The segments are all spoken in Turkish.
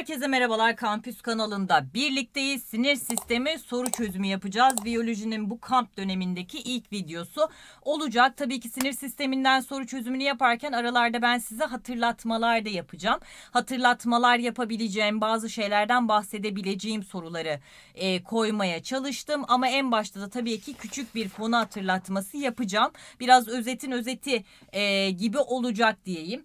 Herkese merhabalar Kampüs kanalında birlikteyiz. Sinir sistemi soru çözümü yapacağız. Biyolojinin bu kamp dönemindeki ilk videosu olacak. Tabii ki sinir sisteminden soru çözümünü yaparken aralarda ben size hatırlatmalar da yapacağım. Hatırlatmalar yapabileceğim bazı şeylerden bahsedebileceğim soruları e, koymaya çalıştım. Ama en başta da tabii ki küçük bir konu hatırlatması yapacağım. Biraz özetin özeti e, gibi olacak diyeyim.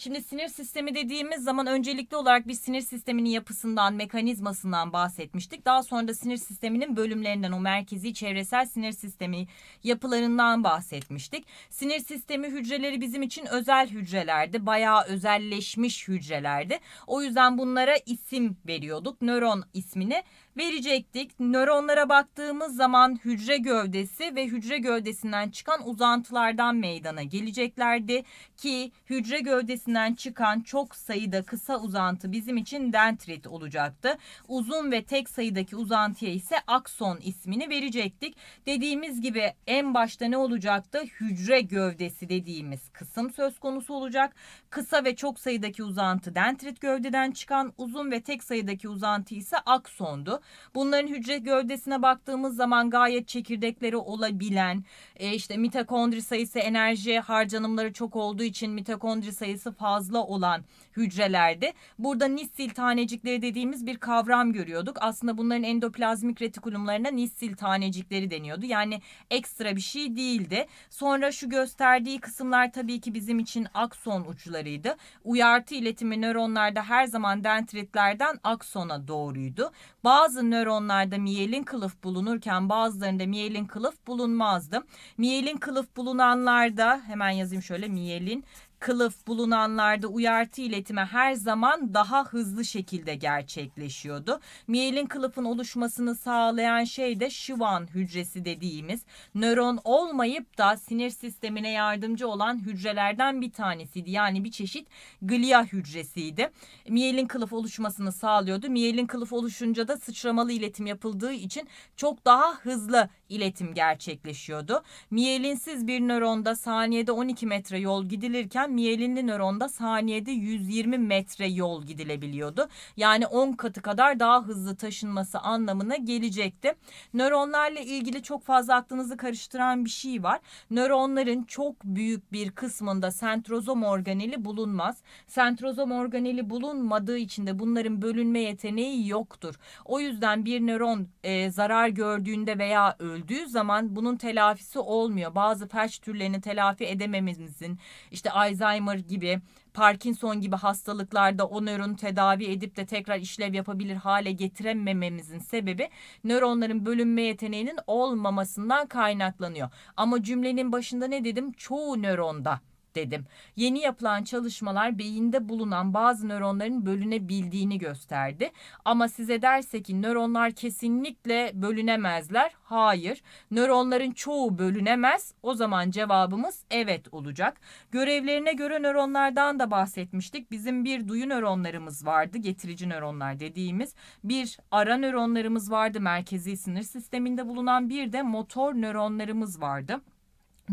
Şimdi sinir sistemi dediğimiz zaman öncelikli olarak bir sinir sisteminin yapısından, mekanizmasından bahsetmiştik. Daha sonra da sinir sisteminin bölümlerinden, o merkezi çevresel sinir sistemi yapılarından bahsetmiştik. Sinir sistemi hücreleri bizim için özel hücrelerdi. Bayağı özelleşmiş hücrelerdi. O yüzden bunlara isim veriyorduk. Nöron ismini verecektik. Nöronlara baktığımız zaman hücre gövdesi ve hücre gövdesinden çıkan uzantılardan meydana geleceklerdi ki hücre gövdesi bölgesinden çıkan çok sayıda kısa uzantı bizim için dendrit olacaktı. Uzun ve tek sayıdaki uzantıya ise akson ismini verecektik. Dediğimiz gibi en başta ne olacaktı? Hücre gövdesi dediğimiz kısım söz konusu olacak. Kısa ve çok sayıdaki uzantı dendrit gövdeden çıkan uzun ve tek sayıdaki uzantı ise aksondu. Bunların hücre gövdesine baktığımız zaman gayet çekirdekleri olabilen, e, işte mitokondri sayısı enerji harcanımları çok olduğu için mitokondri sayısı fazla olan hücrelerde. Burada nissil tanecikleri dediğimiz bir kavram görüyorduk. Aslında bunların endoplazmik retikulumlarına nissil tanecikleri deniyordu. Yani ekstra bir şey değildi. Sonra şu gösterdiği kısımlar tabii ki bizim için akson uçlarıydı. Uyartı iletimi nöronlarda her zaman dendritlerden aksona doğruydu. Bazı nöronlarda miyelin kılıf bulunurken bazılarında miyelin kılıf bulunmazdı. Miyelin kılıf bulunanlarda hemen yazayım şöyle miyelin kılıf bulunanlarda uyartı iletimi her zaman daha hızlı şekilde gerçekleşiyordu. Miyelin kılıfın oluşmasını sağlayan şey de şıvan hücresi dediğimiz nöron olmayıp da sinir sistemine yardımcı olan hücrelerden bir tanesiydi. Yani bir çeşit glia hücresiydi. Miyelin kılıf oluşmasını sağlıyordu. Miyelin kılıf oluşunca da sıçramalı iletim yapıldığı için çok daha hızlı iletim gerçekleşiyordu. Miyelinsiz bir nöronda saniyede 12 metre yol gidilirken miyelinli nöronda saniyede 120 metre yol gidilebiliyordu. Yani 10 katı kadar daha hızlı taşınması anlamına gelecekti. Nöronlarla ilgili çok fazla aklınızı karıştıran bir şey var. Nöronların çok büyük bir kısmında sentrozom organeli bulunmaz. Sentrozom organeli bulunmadığı için de bunların bölünme yeteneği yoktur. O yüzden bir nöron e, zarar gördüğünde veya öldüğü zaman bunun telafisi olmuyor. Bazı felç türlerini telafi edemememizin işte Alzheimer Alzheimer gibi, Parkinson gibi hastalıklarda o nöronu tedavi edip de tekrar işlev yapabilir hale getiremememizin sebebi nöronların bölünme yeteneğinin olmamasından kaynaklanıyor. Ama cümlenin başında ne dedim? Çoğu nöronda dedim. Yeni yapılan çalışmalar beyinde bulunan bazı nöronların bölünebildiğini gösterdi. Ama size derse ki nöronlar kesinlikle bölünemezler. Hayır. Nöronların çoğu bölünemez. O zaman cevabımız evet olacak. Görevlerine göre nöronlardan da bahsetmiştik. Bizim bir duyu nöronlarımız vardı. Getirici nöronlar dediğimiz. Bir ara nöronlarımız vardı. Merkezi sinir sisteminde bulunan bir de motor nöronlarımız vardı.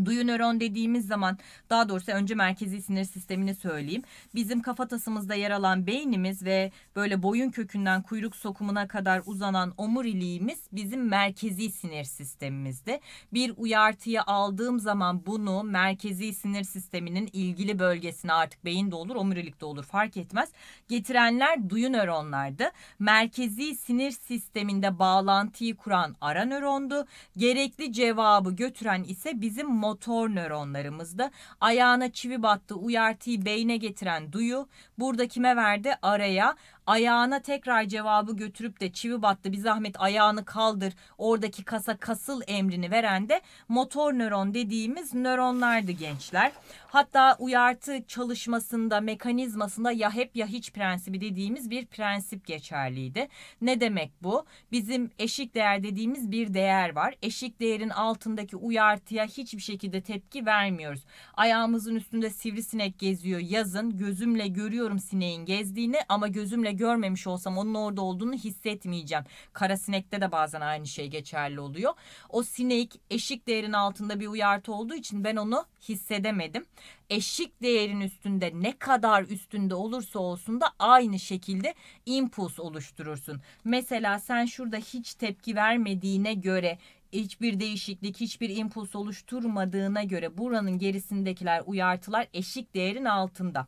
Duyu nöron dediğimiz zaman daha doğrusu önce merkezi sinir sistemini söyleyeyim. Bizim kafatasımızda yer alan beynimiz ve böyle boyun kökünden kuyruk sokumuna kadar uzanan omuriliğimiz bizim merkezi sinir sistemimizde. Bir uyartıyı aldığım zaman bunu merkezi sinir sisteminin ilgili bölgesine artık beyinde olur omurilikte olur fark etmez. Getirenler duyu nöronlardı. Merkezi sinir sisteminde bağlantıyı kuran ara nörondu. Gerekli cevabı götüren ise bizim motor nöronlarımızda. Ayağına çivi battı, uyartıyı beyne getiren duyu burada kime verdi? Araya ayağına tekrar cevabı götürüp de çivi battı bir zahmet ayağını kaldır oradaki kasa kasıl emrini veren de motor nöron dediğimiz nöronlardı gençler. Hatta uyartı çalışmasında mekanizmasında ya hep ya hiç prensibi dediğimiz bir prensip geçerliydi. Ne demek bu? Bizim eşik değer dediğimiz bir değer var. Eşik değerin altındaki uyartıya hiçbir şekilde tepki vermiyoruz. Ayağımızın üstünde sivrisinek geziyor yazın gözümle görüyorum sineğin gezdiğini ama gözümle görmemiş olsam onun orada olduğunu hissetmeyeceğim. Kara sinekte de bazen aynı şey geçerli oluyor. O sinek eşik değerin altında bir uyartı olduğu için ben onu hissedemedim. Eşik değerin üstünde ne kadar üstünde olursa olsun da aynı şekilde impuls oluşturursun. Mesela sen şurada hiç tepki vermediğine göre hiçbir değişiklik, hiçbir impuls oluşturmadığına göre buranın gerisindekiler uyartılar eşik değerin altında.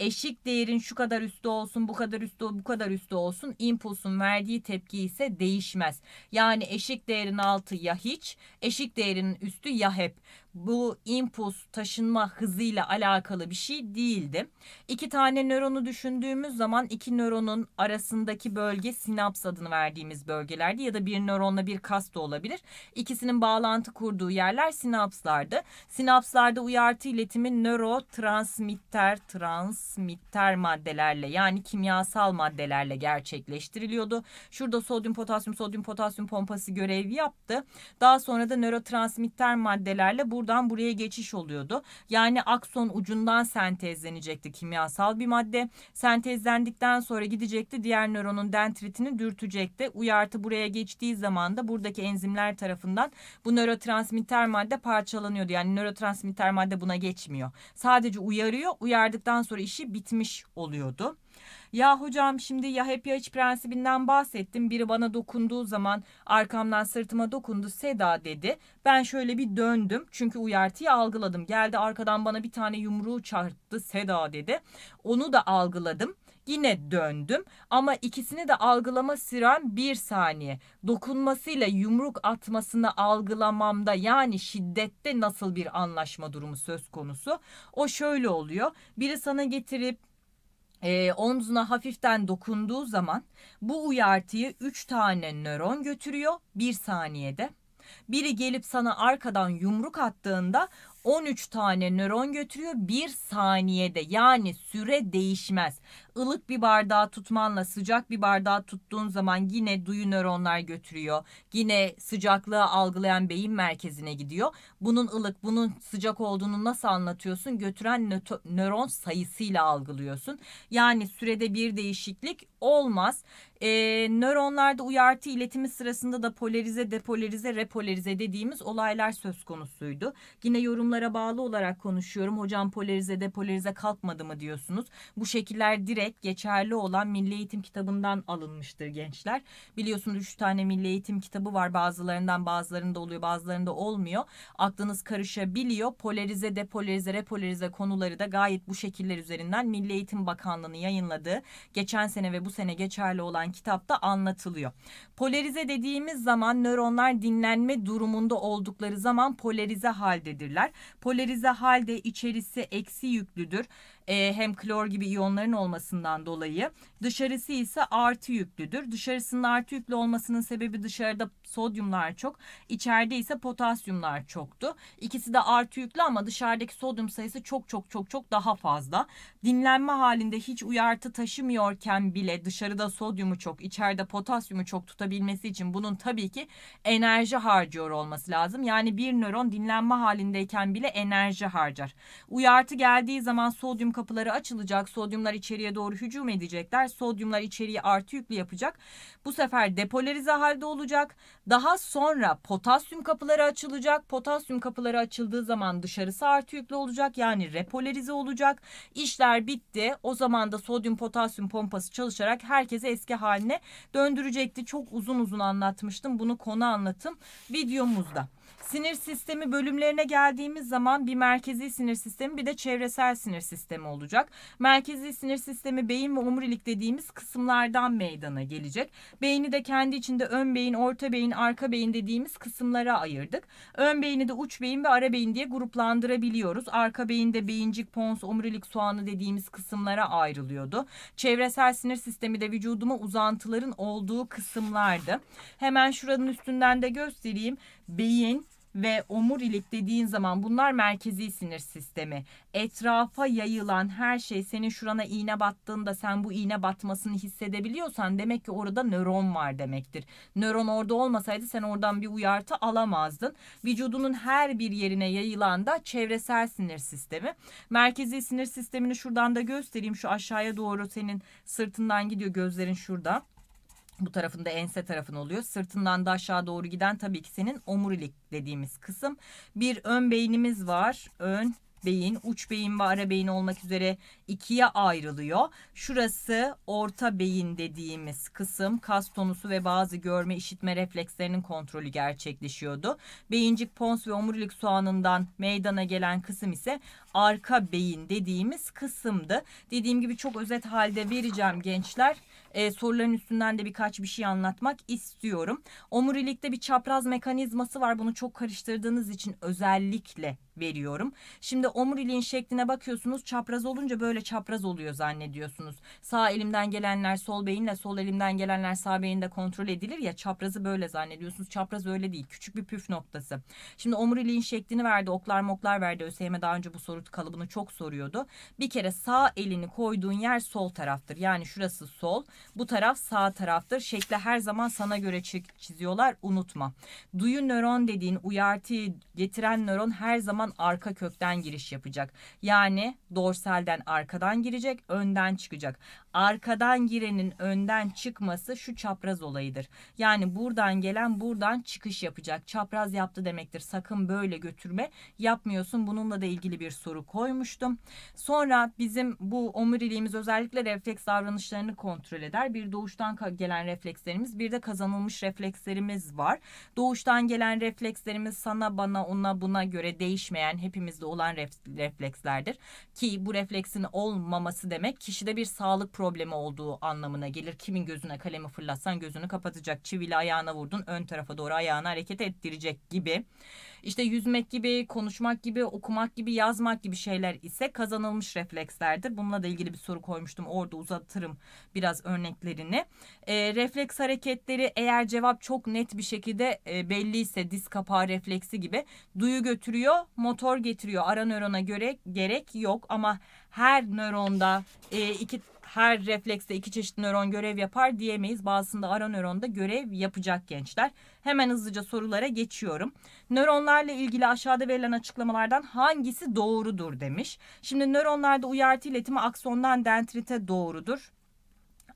Eşik değerin şu kadar üstü olsun, bu kadar üstü, bu kadar üstü olsun. impulsun verdiği tepki ise değişmez. Yani eşik değerin altı ya hiç, eşik değerin üstü ya hep bu impuls taşınma hızıyla alakalı bir şey değildi. İki tane nöronu düşündüğümüz zaman iki nöronun arasındaki bölge sinaps adını verdiğimiz bölgelerdi ya da bir nöronla bir kas da olabilir. İkisinin bağlantı kurduğu yerler sinapslardı. Sinapslarda uyartı iletimi nörotransmitter transmitter maddelerle yani kimyasal maddelerle gerçekleştiriliyordu. Şurada sodyum potasyum sodyum potasyum pompası görev yaptı. Daha sonra da nörotransmitter maddelerle bu buradan buraya geçiş oluyordu. Yani akson ucundan sentezlenecekti kimyasal bir madde. Sentezlendikten sonra gidecekti diğer nöronun dendritini dürtecekti. Uyartı buraya geçtiği zaman da buradaki enzimler tarafından bu nörotransmitter madde parçalanıyordu. Yani nörotransmitter madde buna geçmiyor. Sadece uyarıyor. Uyardıktan sonra işi bitmiş oluyordu. Ya hocam şimdi ya hep ya hiç prensibinden bahsettim. Biri bana dokunduğu zaman arkamdan sırtıma dokundu Seda dedi. Ben şöyle bir döndüm çünkü uyartıyı algıladım. Geldi arkadan bana bir tane yumruğu çarptı Seda dedi. Onu da algıladım. Yine döndüm ama ikisini de algılama sürem bir saniye. Dokunmasıyla yumruk atmasını algılamamda yani şiddette nasıl bir anlaşma durumu söz konusu? O şöyle oluyor. Biri sana getirip e, omzuna hafiften dokunduğu zaman bu uyartıyı 3 tane nöron götürüyor 1 saniyede. Biri gelip sana arkadan yumruk attığında 13 tane nöron götürüyor 1 saniyede yani süre değişmez ılık bir bardağı tutmanla sıcak bir bardağı tuttuğun zaman yine duyu nöronlar götürüyor. Yine sıcaklığı algılayan beyin merkezine gidiyor. Bunun ılık, bunun sıcak olduğunu nasıl anlatıyorsun? Götüren nöto, nöron sayısıyla algılıyorsun. Yani sürede bir değişiklik olmaz. E, nöronlarda uyartı iletimi sırasında da polarize, depolarize, repolarize dediğimiz olaylar söz konusuydu. Yine yorumlara bağlı olarak konuşuyorum. Hocam polarize, depolarize kalkmadı mı diyorsunuz. Bu şekiller direkt direkt geçerli olan Milli Eğitim kitabından alınmıştır gençler. Biliyorsunuz 3 tane Milli Eğitim kitabı var. Bazılarından bazılarında oluyor, bazılarında olmuyor. Aklınız karışabiliyor. Polarize, depolarize, repolarize konuları da gayet bu şekiller üzerinden Milli Eğitim Bakanlığı'nın yayınladığı geçen sene ve bu sene geçerli olan kitapta anlatılıyor. Polarize dediğimiz zaman nöronlar dinlenme durumunda oldukları zaman polarize haldedirler. Polarize halde içerisi eksi yüklüdür. Ee, hem klor gibi iyonların olması olmasından dolayı dışarısı ise artı yüklüdür. Dışarısının artı yüklü olmasının sebebi dışarıda sodyumlar çok, içeride ise potasyumlar çoktu. İkisi de artı yüklü ama dışarıdaki sodyum sayısı çok çok çok çok daha fazla. Dinlenme halinde hiç uyartı taşımıyorken bile dışarıda sodyumu çok, içeride potasyumu çok tutabilmesi için bunun tabii ki enerji harcıyor olması lazım. Yani bir nöron dinlenme halindeyken bile enerji harcar. Uyartı geldiği zaman sodyum kapıları açılacak, sodyumlar içeriye doğru doğru hücum edecekler. Sodyumlar içeriği artı yüklü yapacak. Bu sefer depolarize halde olacak. Daha sonra potasyum kapıları açılacak. Potasyum kapıları açıldığı zaman dışarısı artı yüklü olacak. Yani repolarize olacak. İşler bitti. O zaman da sodyum potasyum pompası çalışarak herkese eski haline döndürecekti. Çok uzun uzun anlatmıştım. Bunu konu anlatım videomuzda. Sinir sistemi bölümlerine geldiğimiz zaman bir merkezi sinir sistemi bir de çevresel sinir sistemi olacak. Merkezi sinir sistemi beyin ve omurilik dediğimiz kısımlardan meydana gelecek. Beyni de kendi içinde ön beyin, orta beyin, arka beyin dediğimiz kısımlara ayırdık. Ön beyni de uç beyin ve ara beyin diye gruplandırabiliyoruz. Arka beyinde beyincik, pons, omurilik soğanı dediğimiz kısımlara ayrılıyordu. Çevresel sinir sistemi de vücuduma uzantıların olduğu kısımlardı. Hemen şuranın üstünden de göstereyim beyin ve omurilik dediğin zaman bunlar merkezi sinir sistemi. Etrafa yayılan her şey senin şurana iğne battığında sen bu iğne batmasını hissedebiliyorsan demek ki orada nöron var demektir. Nöron orada olmasaydı sen oradan bir uyartı alamazdın. Vücudunun her bir yerine yayılan da çevresel sinir sistemi. Merkezi sinir sistemini şuradan da göstereyim şu aşağıya doğru senin sırtından gidiyor gözlerin şurada bu tarafında ense tarafın oluyor. Sırtından da aşağı doğru giden tabii ki senin omurilik dediğimiz kısım. Bir ön beynimiz var. Ön beyin, uç beyin ve ara beyin olmak üzere ikiye ayrılıyor. Şurası orta beyin dediğimiz kısım kas tonusu ve bazı görme işitme reflekslerinin kontrolü gerçekleşiyordu. Beyincik pons ve omurilik soğanından meydana gelen kısım ise arka beyin dediğimiz kısımdı. Dediğim gibi çok özet halde vereceğim gençler. Ee, soruların üstünden de birkaç bir şey anlatmak istiyorum. Omurilikte bir çapraz mekanizması var. Bunu çok karıştırdığınız için özellikle veriyorum. Şimdi omuriliğin şekline bakıyorsunuz. Çapraz olunca böyle çapraz oluyor zannediyorsunuz. Sağ elimden gelenler sol beyinle, sol elimden gelenler sağ beyinde kontrol edilir ya. Çaprazı böyle zannediyorsunuz. Çapraz öyle değil. Küçük bir püf noktası. Şimdi omuriliğin şeklini verdi. Oklar moklar verdi. ÖSYM daha önce bu soru soru kalıbını çok soruyordu. Bir kere sağ elini koyduğun yer sol taraftır. Yani şurası sol, bu taraf sağ taraftır. Şekle her zaman sana göre çiziyorlar. Unutma. Duyu nöron dediğin uyartıyı getiren nöron her zaman arka kökten giriş yapacak. Yani dorsalden arkadan girecek, önden çıkacak. Arkadan girenin önden çıkması şu çapraz olayıdır. Yani buradan gelen buradan çıkış yapacak. Çapraz yaptı demektir. Sakın böyle götürme. Yapmıyorsun. Bununla da ilgili bir soru soru koymuştum. Sonra bizim bu omuriliğimiz özellikle refleks davranışlarını kontrol eder. Bir doğuştan gelen reflekslerimiz bir de kazanılmış reflekslerimiz var. Doğuştan gelen reflekslerimiz sana bana ona buna göre değişmeyen hepimizde olan reflekslerdir. Ki bu refleksin olmaması demek kişide bir sağlık problemi olduğu anlamına gelir. Kimin gözüne kalemi fırlatsan gözünü kapatacak. Çivili ayağına vurdun ön tarafa doğru ayağını hareket ettirecek gibi. İşte yüzmek gibi, konuşmak gibi, okumak gibi, yazmak gibi şeyler ise kazanılmış reflekslerdir. Bununla da ilgili bir soru koymuştum. Orada uzatırım biraz örneklerini. E, refleks hareketleri eğer cevap çok net bir şekilde e, ise diz kapağı refleksi gibi duyu götürüyor, motor getiriyor. Ara nörona göre gerek yok ama her nöronda e, iki her reflekste iki çeşit nöron görev yapar diyemeyiz. Bazısında ara nöronda görev yapacak gençler. Hemen hızlıca sorulara geçiyorum. Nöronlarla ilgili aşağıda verilen açıklamalardan hangisi doğrudur demiş. Şimdi nöronlarda uyartı iletimi aksondan dendrite doğrudur.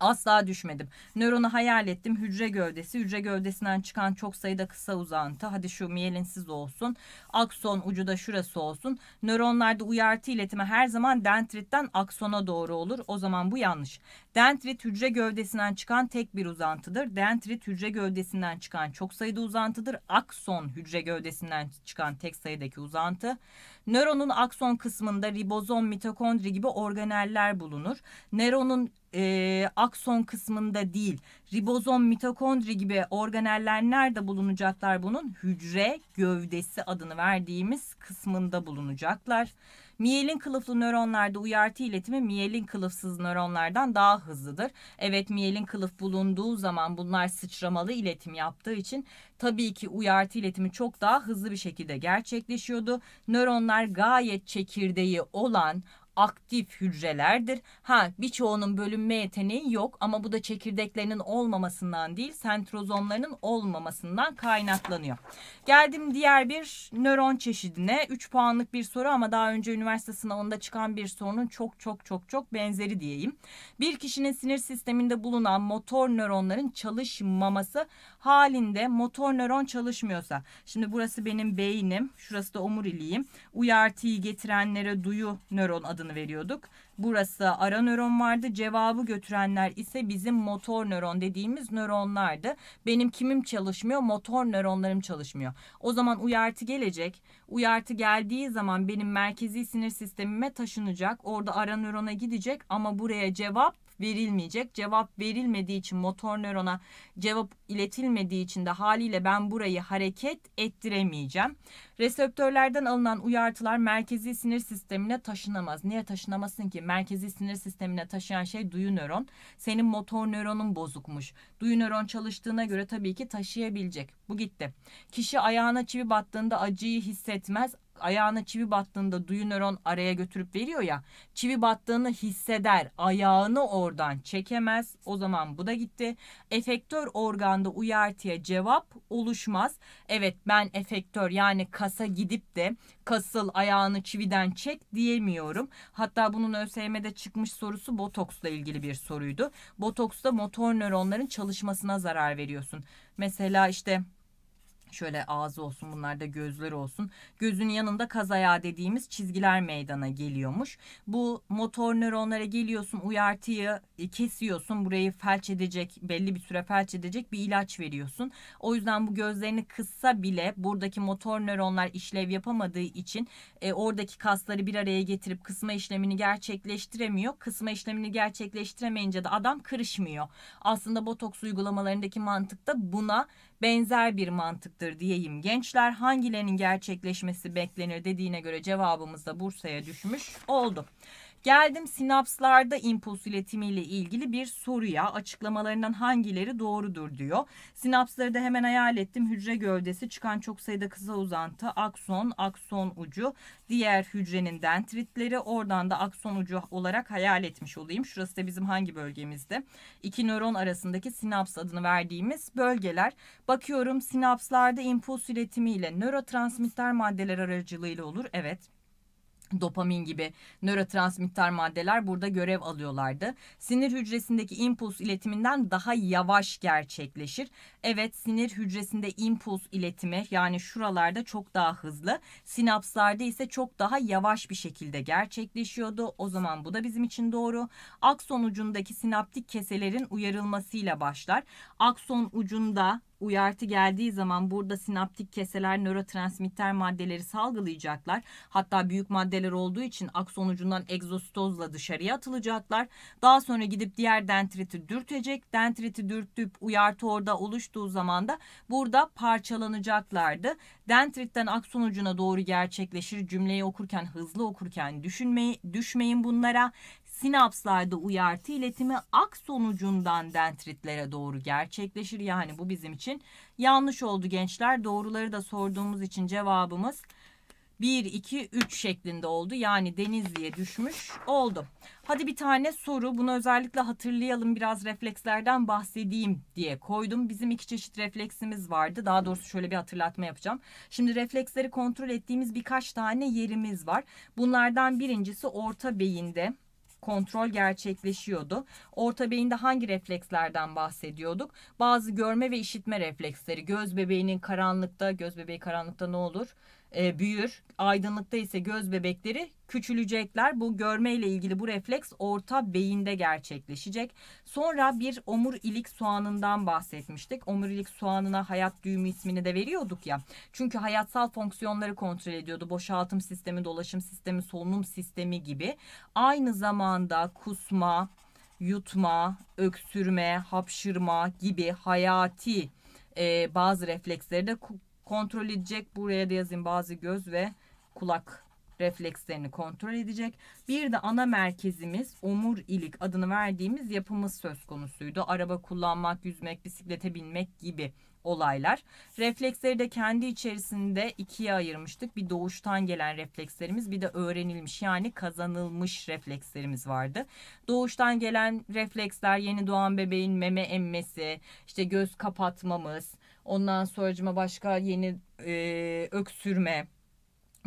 Asla düşmedim. Nöronu hayal ettim. Hücre gövdesi. Hücre gövdesinden çıkan çok sayıda kısa uzantı. Hadi şu miyelinsiz olsun. Akson ucu da şurası olsun. Nöronlarda uyartı iletimi her zaman dendritten aksona doğru olur. O zaman bu yanlış. Dendrit hücre gövdesinden çıkan tek bir uzantıdır. Dendrit hücre gövdesinden çıkan çok sayıda uzantıdır. Akson hücre gövdesinden çıkan tek sayıdaki uzantı. Nöronun akson kısmında ribozom, mitokondri gibi organeller bulunur. Nöronun e, akson kısmında değil. Ribozom, mitokondri gibi organeller nerede bulunacaklar bunun? Hücre gövdesi adını verdiğimiz kısmında bulunacaklar. Miyelin kılıflı nöronlarda uyartı iletimi miyelin kılıfsız nöronlardan daha hızlıdır. Evet miyelin kılıf bulunduğu zaman bunlar sıçramalı iletim yaptığı için tabii ki uyartı iletimi çok daha hızlı bir şekilde gerçekleşiyordu. Nöronlar gayet çekirdeği olan aktif hücrelerdir. Ha birçoğunun bölünme yeteneği yok ama bu da çekirdeklerinin olmamasından değil sentrozomlarının olmamasından kaynaklanıyor. Geldim diğer bir nöron çeşidine. 3 puanlık bir soru ama daha önce üniversite sınavında çıkan bir sorunun çok çok çok çok benzeri diyeyim. Bir kişinin sinir sisteminde bulunan motor nöronların çalışmaması halinde motor nöron çalışmıyorsa. Şimdi burası benim beynim, şurası da omuriliğim. Uyartıyı getirenlere duyu nöron adını yanıtını veriyorduk. Burası ara nöron vardı. Cevabı götürenler ise bizim motor nöron dediğimiz nöronlardı. Benim kimim çalışmıyor? Motor nöronlarım çalışmıyor. O zaman uyartı gelecek. Uyartı geldiği zaman benim merkezi sinir sistemime taşınacak. Orada ara nörona gidecek ama buraya cevap verilmeyecek. Cevap verilmediği için motor nörona cevap iletilmediği için de haliyle ben burayı hareket ettiremeyeceğim. Reseptörlerden alınan uyartılar merkezi sinir sistemine taşınamaz. Niye taşınamasın ki? Merkezi sinir sistemine taşıyan şey duyu nöron. Senin motor nöronun bozukmuş. Duyu nöron çalıştığına göre tabii ki taşıyabilecek. Bu gitti. Kişi ayağına çivi battığında acıyı hissetmez ayağına çivi battığında duyu nöron araya götürüp veriyor ya. Çivi battığını hisseder. Ayağını oradan çekemez. O zaman bu da gitti. Efektör organda uyartıya cevap oluşmaz. Evet ben efektör yani kas kasa gidip de kasıl ayağını çividen çek diyemiyorum. Hatta bunun ÖSYM'de çıkmış sorusu botoksla ilgili bir soruydu. Botoksta motor nöronların çalışmasına zarar veriyorsun. Mesela işte şöyle ağzı olsun bunlar da gözleri olsun. Gözün yanında kaz ayağı dediğimiz çizgiler meydana geliyormuş. Bu motor nöronlara geliyorsun uyartıyı e, kesiyorsun burayı felç edecek belli bir süre felç edecek bir ilaç veriyorsun. O yüzden bu gözlerini kıssa bile buradaki motor nöronlar işlev yapamadığı için e, oradaki kasları bir araya getirip kısma işlemini gerçekleştiremiyor. Kısma işlemini gerçekleştiremeyince de adam kırışmıyor. Aslında botoks uygulamalarındaki mantık da buna benzer bir mantık açıktır diyeyim. Gençler hangilerinin gerçekleşmesi beklenir dediğine göre cevabımız da Bursa'ya düşmüş oldu. Geldim sinapslarda impuls iletimiyle ilgili bir soruya. Açıklamalarından hangileri doğrudur diyor. Sinapsları da hemen hayal ettim. Hücre gövdesi, çıkan çok sayıda kısa uzantı, akson, akson ucu, diğer hücrenin dendritleri, oradan da akson ucu olarak hayal etmiş olayım. Şurası da bizim hangi bölgemizde? İki nöron arasındaki sinaps adını verdiğimiz bölgeler. Bakıyorum sinapslarda impuls iletimiyle nörotransmitter maddeler aracılığıyla olur. Evet dopamin gibi nörotransmitter maddeler burada görev alıyorlardı. Sinir hücresindeki impuls iletiminden daha yavaş gerçekleşir. Evet sinir hücresinde impuls iletimi yani şuralarda çok daha hızlı, sinapslarda ise çok daha yavaş bir şekilde gerçekleşiyordu. O zaman bu da bizim için doğru. Akson ucundaki sinaptik keselerin uyarılmasıyla başlar. Akson ucunda uyartı geldiği zaman burada sinaptik keseler nörotransmitter maddeleri salgılayacaklar. Hatta büyük maddeler olduğu için akson ucundan egzostozla dışarıya atılacaklar. Daha sonra gidip diğer dentriti dürtecek. dentriti dürtüp uyartı orada oluştuğu zaman da burada parçalanacaklardı. dentritten akson ucuna doğru gerçekleşir. Cümleyi okurken hızlı okurken düşünmeyi, düşmeyin bunlara sinapslarda uyartı iletimi ak sonucundan dentritlere doğru gerçekleşir. Yani bu bizim için yanlış oldu gençler. Doğruları da sorduğumuz için cevabımız 1, 2, 3 şeklinde oldu. Yani Denizli'ye düşmüş oldu. Hadi bir tane soru. Bunu özellikle hatırlayalım. Biraz reflekslerden bahsedeyim diye koydum. Bizim iki çeşit refleksimiz vardı. Daha doğrusu şöyle bir hatırlatma yapacağım. Şimdi refleksleri kontrol ettiğimiz birkaç tane yerimiz var. Bunlardan birincisi orta beyinde kontrol gerçekleşiyordu. Orta beyinde hangi reflekslerden bahsediyorduk? Bazı görme ve işitme refleksleri. Göz bebeğinin karanlıkta, göz bebeği karanlıkta ne olur? e, büyür. Aydınlıkta ise göz bebekleri küçülecekler. Bu görme ile ilgili bu refleks orta beyinde gerçekleşecek. Sonra bir omurilik soğanından bahsetmiştik. Omurilik soğanına hayat düğümü ismini de veriyorduk ya. Çünkü hayatsal fonksiyonları kontrol ediyordu. Boşaltım sistemi, dolaşım sistemi, solunum sistemi gibi. Aynı zamanda kusma, yutma, öksürme, hapşırma gibi hayati e, bazı refleksleri de kontrol edecek. Buraya da yazayım bazı göz ve kulak reflekslerini kontrol edecek. Bir de ana merkezimiz omur ilik adını verdiğimiz yapımız söz konusuydu. Araba kullanmak, yüzmek, bisiklete binmek gibi olaylar. Refleksleri de kendi içerisinde ikiye ayırmıştık. Bir doğuştan gelen reflekslerimiz bir de öğrenilmiş yani kazanılmış reflekslerimiz vardı. Doğuştan gelen refleksler yeni doğan bebeğin meme emmesi, işte göz kapatmamız, Ondan sonracıma başka yeni e, öksürme,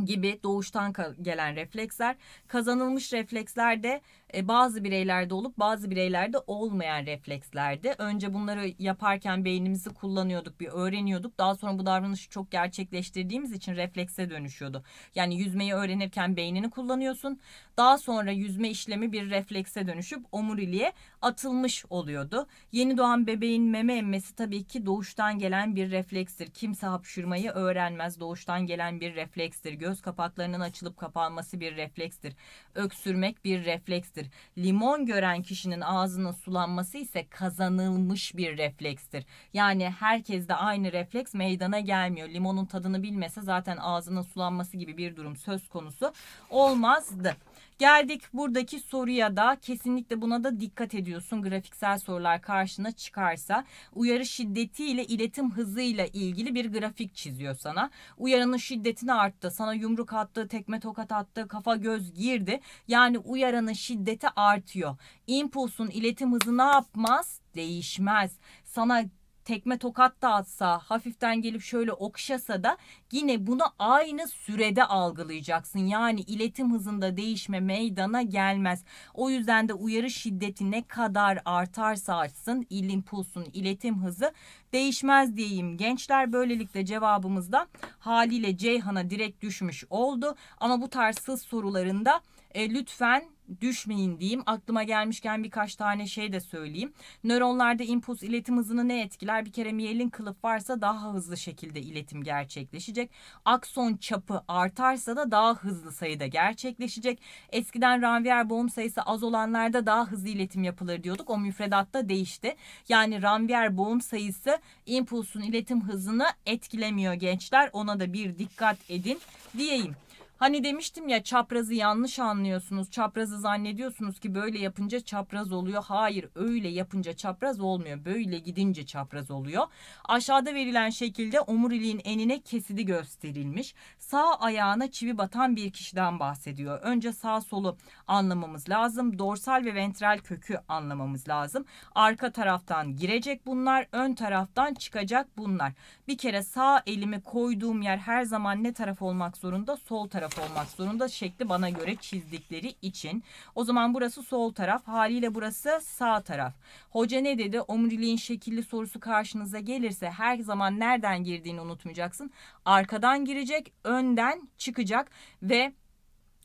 gibi doğuştan gelen refleksler. Kazanılmış refleksler de e, bazı bireylerde olup bazı bireylerde olmayan reflekslerdi. Önce bunları yaparken beynimizi kullanıyorduk, bir öğreniyorduk. Daha sonra bu davranışı çok gerçekleştirdiğimiz için reflekse dönüşüyordu. Yani yüzmeyi öğrenirken beynini kullanıyorsun. Daha sonra yüzme işlemi bir reflekse dönüşüp omuriliğe atılmış oluyordu. Yeni doğan bebeğin meme emmesi tabii ki doğuştan gelen bir reflekstir. Kimse hapşırmayı öğrenmez. Doğuştan gelen bir reflekstir. Göz kapaklarının açılıp kapanması bir reflekstir. Öksürmek bir reflekstir. Limon gören kişinin ağzının sulanması ise kazanılmış bir reflekstir. Yani herkeste aynı refleks meydana gelmiyor. Limonun tadını bilmese zaten ağzının sulanması gibi bir durum söz konusu olmazdı. Geldik buradaki soruya da kesinlikle buna da dikkat ediyorsun grafiksel sorular karşına çıkarsa. Uyarı şiddetiyle iletim hızıyla ilgili bir grafik çiziyor sana. Uyarının şiddetini arttı. Sana yumruk attı, tekme tokat attı, kafa göz girdi. Yani uyaranın şiddeti artıyor. İmpulsun iletim hızı ne yapmaz? Değişmez. Sana tekme tokat da atsa, hafiften gelip şöyle okşasa da yine bunu aynı sürede algılayacaksın. Yani iletim hızında değişme meydana gelmez. O yüzden de uyarı şiddeti ne kadar artarsa artsın ilin pulsun iletim hızı değişmez diyeyim. Gençler böylelikle cevabımızda haliyle Ceyhan'a direkt düşmüş oldu. Ama bu tarz hız sorularında e, lütfen düşmeyin diyeyim. Aklıma gelmişken birkaç tane şey de söyleyeyim. Nöronlarda impuls iletim hızını ne etkiler? Bir kere miyelin kılıf varsa daha hızlı şekilde iletim gerçekleşecek. Akson çapı artarsa da daha hızlı sayıda gerçekleşecek. Eskiden Ranvier boğum sayısı az olanlarda daha hızlı iletim yapılır diyorduk. O müfredatta değişti. Yani Ranvier boğum sayısı impulsun iletim hızını etkilemiyor gençler. Ona da bir dikkat edin diyeyim. Hani demiştim ya çaprazı yanlış anlıyorsunuz. Çaprazı zannediyorsunuz ki böyle yapınca çapraz oluyor. Hayır öyle yapınca çapraz olmuyor. Böyle gidince çapraz oluyor. Aşağıda verilen şekilde omuriliğin enine kesidi gösterilmiş. Sağ ayağına çivi batan bir kişiden bahsediyor. Önce sağ solu anlamamız lazım. Dorsal ve ventral kökü anlamamız lazım. Arka taraftan girecek bunlar. Ön taraftan çıkacak bunlar. Bir kere sağ elimi koyduğum yer her zaman ne taraf olmak zorunda? Sol taraf taraf olmak zorunda. Şekli bana göre çizdikleri için. O zaman burası sol taraf. Haliyle burası sağ taraf. Hoca ne dedi? Omuriliğin şekilli sorusu karşınıza gelirse her zaman nereden girdiğini unutmayacaksın. Arkadan girecek, önden çıkacak ve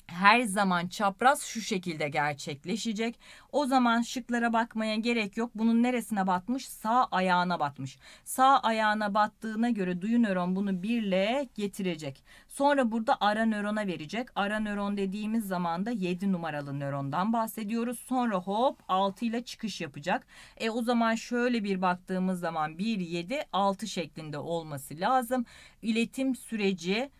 her zaman çapraz şu şekilde gerçekleşecek. O zaman şıklara bakmaya gerek yok. Bunun neresine batmış? Sağ ayağına batmış. Sağ ayağına battığına göre duyu nöron bunu birle getirecek. Sonra burada ara nörona verecek. Ara nöron dediğimiz zaman da 7 numaralı nörondan bahsediyoruz. Sonra hop 6 ile çıkış yapacak. E o zaman şöyle bir baktığımız zaman 1 7 6 şeklinde olması lazım. İletim süreci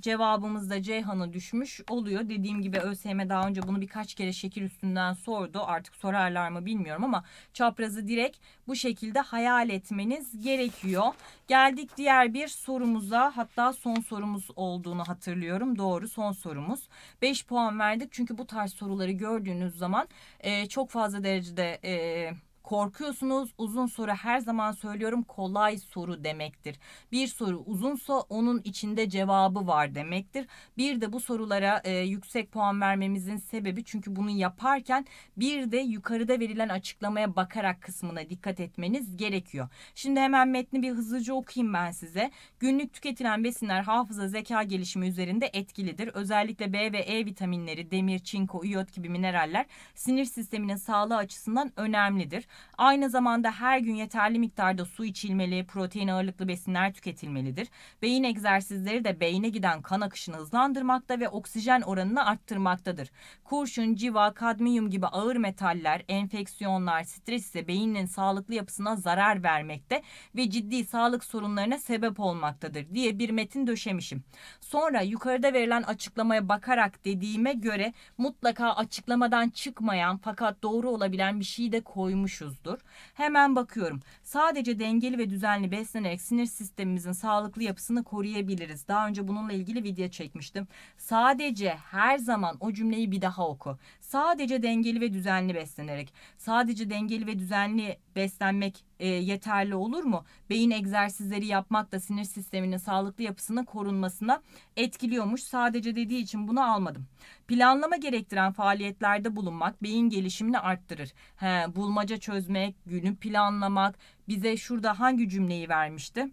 cevabımız da Ceyhan'a düşmüş oluyor. Dediğim gibi ÖSYM daha önce bunu birkaç kere şekil üstünden sordu. Artık sorarlar mı bilmiyorum ama çaprazı direkt bu şekilde hayal etmeniz gerekiyor. Geldik diğer bir sorumuza. Hatta son sorumuz olduğunu hatırlıyorum. Doğru son sorumuz. 5 puan verdik çünkü bu tarz soruları gördüğünüz zaman e, çok fazla derecede... E, korkuyorsunuz. Uzun soru her zaman söylüyorum kolay soru demektir. Bir soru uzunsa onun içinde cevabı var demektir. Bir de bu sorulara e, yüksek puan vermemizin sebebi çünkü bunu yaparken bir de yukarıda verilen açıklamaya bakarak kısmına dikkat etmeniz gerekiyor. Şimdi hemen metni bir hızlıca okuyayım ben size. Günlük tüketilen besinler hafıza zeka gelişimi üzerinde etkilidir. Özellikle B ve E vitaminleri, demir, çinko, iyot gibi mineraller sinir sisteminin sağlığı açısından önemlidir. Aynı zamanda her gün yeterli miktarda su içilmeli, protein ağırlıklı besinler tüketilmelidir. Beyin egzersizleri de beyne giden kan akışını hızlandırmakta ve oksijen oranını arttırmaktadır. Kurşun, civa, kadmiyum gibi ağır metaller, enfeksiyonlar, stres ise beynin sağlıklı yapısına zarar vermekte ve ciddi sağlık sorunlarına sebep olmaktadır diye bir metin döşemişim. Sonra yukarıda verilen açıklamaya bakarak dediğime göre mutlaka açıklamadan çıkmayan fakat doğru olabilen bir şey de koymuşum konuşmuşuzdur. Hemen bakıyorum. Sadece dengeli ve düzenli beslenerek sinir sistemimizin sağlıklı yapısını koruyabiliriz. Daha önce bununla ilgili video çekmiştim. Sadece her zaman o cümleyi bir daha oku. Sadece dengeli ve düzenli beslenerek. Sadece dengeli ve düzenli beslenmek e, yeterli olur mu? Beyin egzersizleri yapmak da sinir sisteminin sağlıklı yapısının korunmasına etkiliyormuş. Sadece dediği için bunu almadım. Planlama gerektiren faaliyetlerde bulunmak beyin gelişimini arttırır. He, bulmaca çözmek, günü planlamak bize şurada hangi cümleyi vermişti?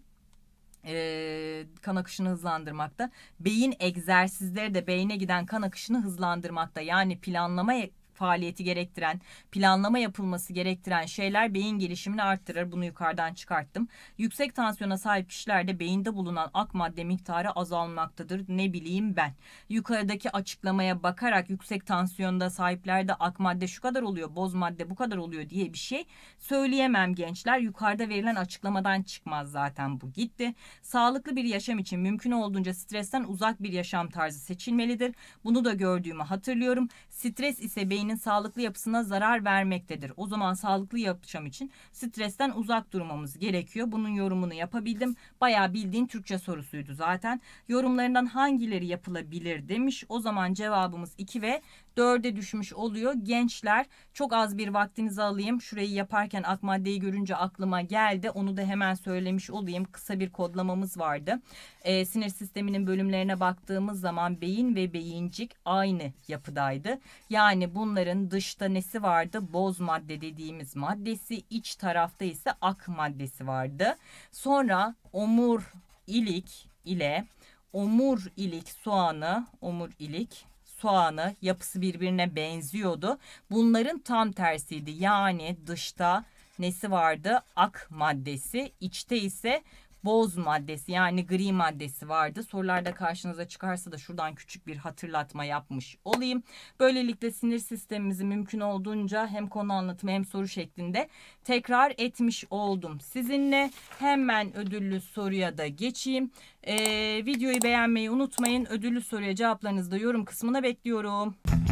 ee, kan akışını hızlandırmakta. Beyin egzersizleri de beyne giden kan akışını hızlandırmakta. Yani planlama faaliyeti gerektiren, planlama yapılması gerektiren şeyler beyin gelişimini arttırır. Bunu yukarıdan çıkarttım. Yüksek tansiyona sahip kişilerde beyinde bulunan ak madde miktarı azalmaktadır. Ne bileyim ben. Yukarıdaki açıklamaya bakarak yüksek tansiyonda sahiplerde ak madde şu kadar oluyor, boz madde bu kadar oluyor diye bir şey söyleyemem gençler. Yukarıda verilen açıklamadan çıkmaz zaten bu gitti. Sağlıklı bir yaşam için mümkün olduğunca stresten uzak bir yaşam tarzı seçilmelidir. Bunu da gördüğümü hatırlıyorum. Stres ise beynin sağlıklı yapısına zarar vermektedir. O zaman sağlıklı yapışam için stresten uzak durmamız gerekiyor. Bunun yorumunu yapabildim. Bayağı bildiğin Türkçe sorusuydu zaten. Yorumlarından hangileri yapılabilir demiş. O zaman cevabımız 2 ve dörde düşmüş oluyor. Gençler çok az bir vaktinizi alayım. Şurayı yaparken ak maddeyi görünce aklıma geldi. Onu da hemen söylemiş olayım. Kısa bir kodlamamız vardı. Ee, sinir sisteminin bölümlerine baktığımız zaman beyin ve beyincik aynı yapıdaydı. Yani bunların dışta nesi vardı? Boz madde dediğimiz maddesi. iç tarafta ise ak maddesi vardı. Sonra omur ilik ile omur ilik soğanı, omur ilik soğanı yapısı birbirine benziyordu. Bunların tam tersiydi. Yani dışta nesi vardı? Ak maddesi. İçte ise Boz maddesi yani gri maddesi vardı. Sorularda karşınıza çıkarsa da şuradan küçük bir hatırlatma yapmış olayım. Böylelikle sinir sistemimizi mümkün olduğunca hem konu anlatımı hem soru şeklinde tekrar etmiş oldum sizinle. Hemen ödüllü soruya da geçeyim. Ee, videoyu beğenmeyi unutmayın. Ödüllü soruya cevaplarınızı da yorum kısmına bekliyorum.